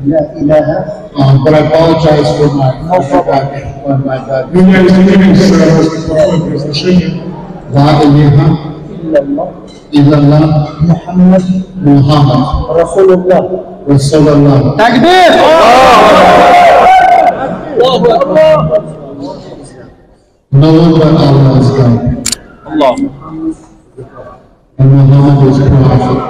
Um, but I apologize for my no problem. For my bad. Меня извинились за плохое произношение. Ла илиха. Иллаллах. Мухаммад. Мухаммад. Расулуллах. Расулуллах. Такбир! Аллаху Акбар. Know that Allah is God. Allah. And Muhammad is prophet.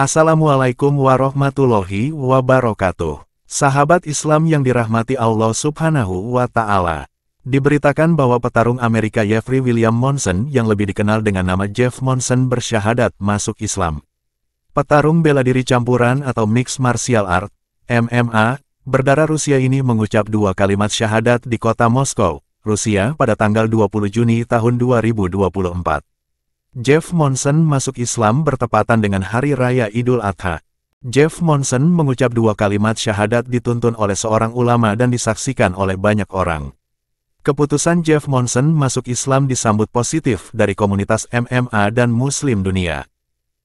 Assalamualaikum warahmatullahi wabarakatuh. Sahabat Islam yang dirahmati Allah subhanahu wa ta'ala. Diberitakan bahwa petarung Amerika Jeffrey William Monson yang lebih dikenal dengan nama Jeff Monson bersyahadat masuk Islam. Petarung bela diri campuran atau mixed martial art, MMA, berdarah Rusia ini mengucap dua kalimat syahadat di kota Moskow, Rusia pada tanggal 20 Juni tahun 2024. Jeff Monson masuk Islam bertepatan dengan Hari Raya Idul Adha. Jeff Monson mengucap dua kalimat syahadat dituntun oleh seorang ulama dan disaksikan oleh banyak orang. Keputusan Jeff Monson masuk Islam disambut positif dari komunitas MMA dan Muslim dunia.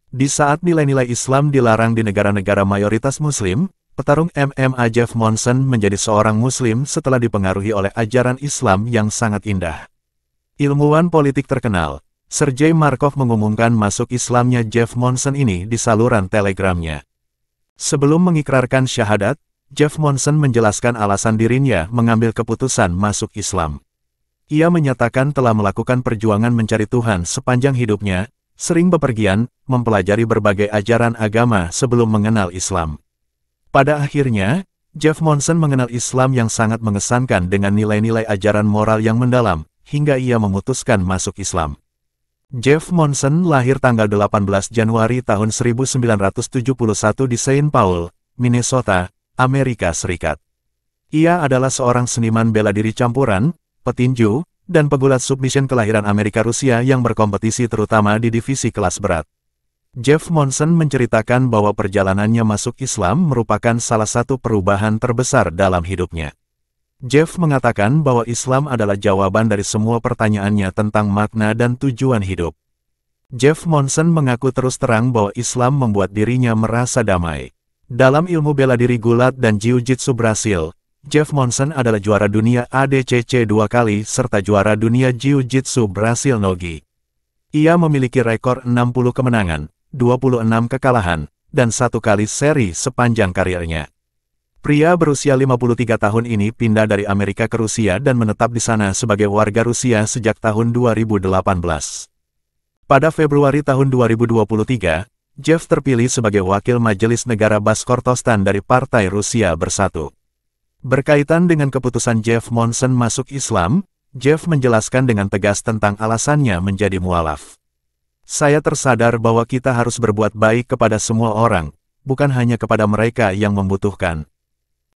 Di saat nilai-nilai Islam dilarang di negara-negara mayoritas Muslim, petarung MMA Jeff Monson menjadi seorang Muslim setelah dipengaruhi oleh ajaran Islam yang sangat indah. Ilmuwan politik terkenal, Sergei Markov mengumumkan masuk Islamnya Jeff Monson ini di saluran telegramnya. Sebelum mengikrarkan syahadat, Jeff Monson menjelaskan alasan dirinya mengambil keputusan masuk Islam. Ia menyatakan telah melakukan perjuangan mencari Tuhan sepanjang hidupnya, sering bepergian, mempelajari berbagai ajaran agama sebelum mengenal Islam. Pada akhirnya, Jeff Monson mengenal Islam yang sangat mengesankan dengan nilai-nilai ajaran moral yang mendalam, hingga ia memutuskan masuk Islam. Jeff Monson lahir tanggal 18 Januari tahun 1971 di Saint Paul, Minnesota, Amerika Serikat. Ia adalah seorang seniman bela diri campuran, petinju, dan pegulat submission kelahiran Amerika Rusia yang berkompetisi terutama di divisi kelas berat. Jeff Monson menceritakan bahwa perjalanannya masuk Islam merupakan salah satu perubahan terbesar dalam hidupnya. Jeff mengatakan bahwa Islam adalah jawaban dari semua pertanyaannya tentang makna dan tujuan hidup. Jeff Monson mengaku terus terang bahwa Islam membuat dirinya merasa damai. Dalam ilmu bela diri gulat dan jiu-jitsu Brasil, Jeff Monson adalah juara dunia ADCC dua kali serta juara dunia jiu-jitsu Brasil Nogi. Ia memiliki rekor 60 kemenangan, 26 kekalahan, dan satu kali seri sepanjang karirnya. Pria berusia 53 tahun ini pindah dari Amerika ke Rusia dan menetap di sana sebagai warga Rusia sejak tahun 2018. Pada Februari tahun 2023, Jeff terpilih sebagai wakil Majelis Negara Baskortostan dari Partai Rusia Bersatu. Berkaitan dengan keputusan Jeff Monson masuk Islam, Jeff menjelaskan dengan tegas tentang alasannya menjadi mualaf. Saya tersadar bahwa kita harus berbuat baik kepada semua orang, bukan hanya kepada mereka yang membutuhkan.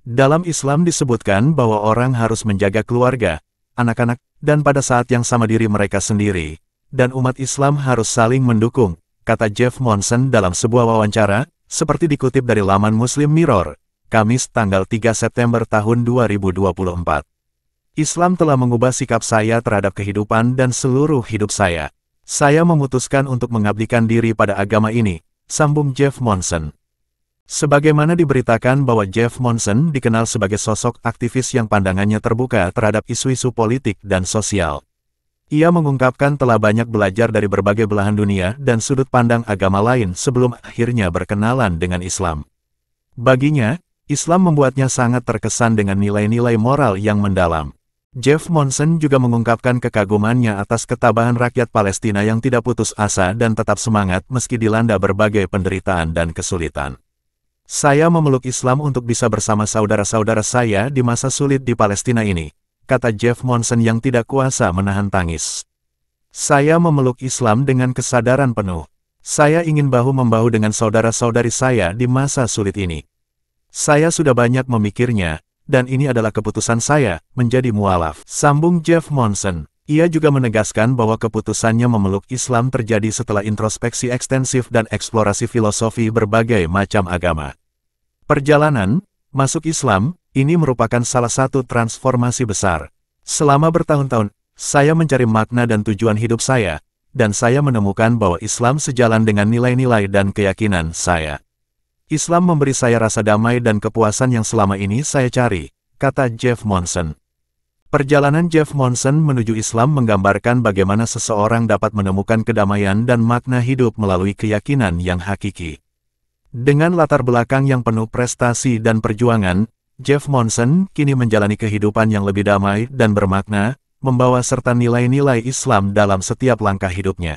Dalam Islam disebutkan bahwa orang harus menjaga keluarga, anak-anak, dan pada saat yang sama diri mereka sendiri, dan umat Islam harus saling mendukung, kata Jeff Monson dalam sebuah wawancara, seperti dikutip dari laman Muslim Mirror, Kamis tanggal 3 September tahun 2024. Islam telah mengubah sikap saya terhadap kehidupan dan seluruh hidup saya. Saya memutuskan untuk mengabdikan diri pada agama ini, sambung Jeff Monson. Sebagaimana diberitakan bahwa Jeff Monson dikenal sebagai sosok aktivis yang pandangannya terbuka terhadap isu-isu politik dan sosial. Ia mengungkapkan telah banyak belajar dari berbagai belahan dunia dan sudut pandang agama lain sebelum akhirnya berkenalan dengan Islam. Baginya, Islam membuatnya sangat terkesan dengan nilai-nilai moral yang mendalam. Jeff Monson juga mengungkapkan kekagumannya atas ketabahan rakyat Palestina yang tidak putus asa dan tetap semangat meski dilanda berbagai penderitaan dan kesulitan. Saya memeluk Islam untuk bisa bersama saudara-saudara saya di masa sulit di Palestina ini, kata Jeff Monson yang tidak kuasa menahan tangis. Saya memeluk Islam dengan kesadaran penuh. Saya ingin bahu-membahu dengan saudara-saudari saya di masa sulit ini. Saya sudah banyak memikirnya, dan ini adalah keputusan saya, menjadi mualaf. Sambung Jeff Monson. Ia juga menegaskan bahwa keputusannya memeluk Islam terjadi setelah introspeksi ekstensif dan eksplorasi filosofi berbagai macam agama. Perjalanan, masuk Islam, ini merupakan salah satu transformasi besar. Selama bertahun-tahun, saya mencari makna dan tujuan hidup saya, dan saya menemukan bahwa Islam sejalan dengan nilai-nilai dan keyakinan saya. Islam memberi saya rasa damai dan kepuasan yang selama ini saya cari, kata Jeff Monson. Perjalanan Jeff Monson menuju Islam menggambarkan bagaimana seseorang dapat menemukan kedamaian dan makna hidup melalui keyakinan yang hakiki. Dengan latar belakang yang penuh prestasi dan perjuangan, Jeff Monson kini menjalani kehidupan yang lebih damai dan bermakna, membawa serta nilai-nilai Islam dalam setiap langkah hidupnya.